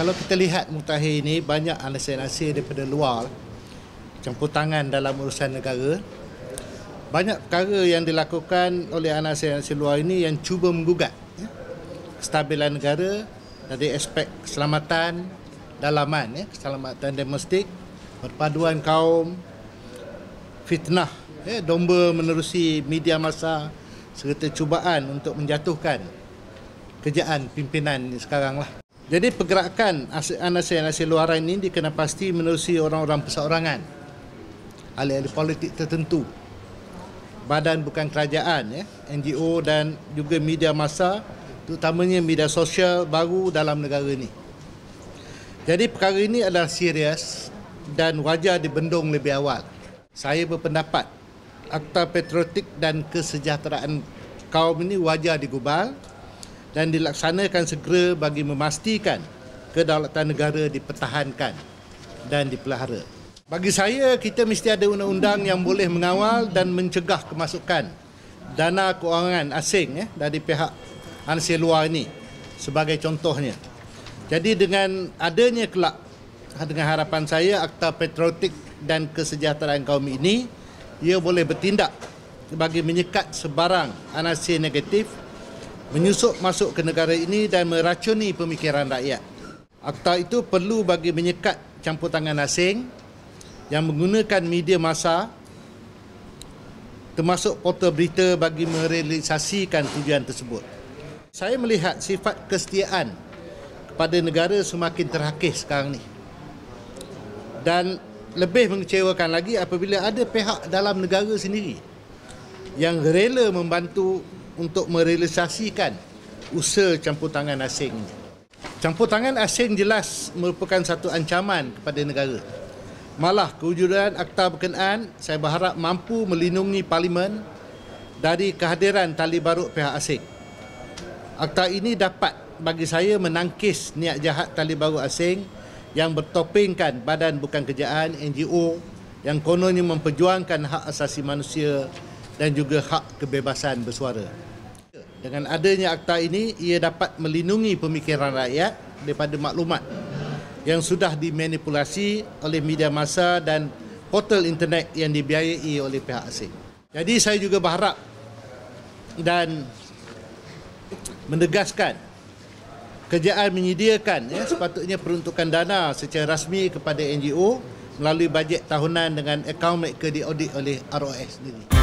kalau kita lihat mutakhir ini banyak analisa-analisa daripada luar campur tangan dalam urusan negara banyak perkara yang dilakukan oleh analisa-analisa luar ini yang cuba menggugat ya, stabilan negara dari aspek keselamatan dalaman ya, keselamatan domestik perpaduan kaum fitnah ya, domba menerusi media masa serta cubaan untuk menjatuhkan kerjaan pimpinan sekarang lah jadi pergerakan anasir-anasir luaran ini dikenal pasti menerusi orang-orang perseorangan. Ahli-ahli politik tertentu. Badan bukan kerajaan, ya, NGO dan juga media massa, terutamanya media sosial baru dalam negara ini. Jadi perkara ini adalah serius dan wajar dibendung lebih awal. Saya berpendapat Akta Patriotik dan Kesejahteraan kaum ini wajar digubal dan dilaksanakan segera bagi memastikan kedaulatan negara dipertahankan dan dipelihara. Bagi saya, kita mesti ada undang-undang yang boleh mengawal dan mencegah kemasukan dana kewangan asing eh, dari pihak ansi luar ini sebagai contohnya. Jadi dengan adanya kelak dengan harapan saya Akta Patriotik dan Kesejahteraan Kaum ini ia boleh bertindak bagi menyekat sebarang anasir negatif menyusup masuk ke negara ini dan meracuni pemikiran rakyat. Akta itu perlu bagi menyekat campur tangan asing yang menggunakan media masa termasuk portal berita bagi merealisasikan tujuan tersebut. Saya melihat sifat kesetiaan kepada negara semakin terhakis sekarang ini. Dan lebih mengecewakan lagi apabila ada pihak dalam negara sendiri yang rela membantu untuk merealisasikan usaha campur tangan asing. Campur tangan asing jelas merupakan satu ancaman kepada negara. Malah kewujudan akta berkenaan saya berharap mampu melindungi parlimen dari kehadiran tali baru pihak asing. Akta ini dapat bagi saya menangkis niat jahat tali baru asing yang bertopengkan badan bukan kerjaan NGO yang kononnya memperjuangkan hak asasi manusia dan juga hak kebebasan bersuara. Dengan adanya akta ini, ia dapat melindungi pemikiran rakyat daripada maklumat yang sudah dimanipulasi oleh media masa dan portal internet yang dibiayai oleh pihak asing. Jadi saya juga berharap dan menegaskan kerjaan menyediakan ya, sepatutnya peruntukan dana secara rasmi kepada NGO melalui bajet tahunan dengan akaun mereka diaudit oleh ROS sendiri.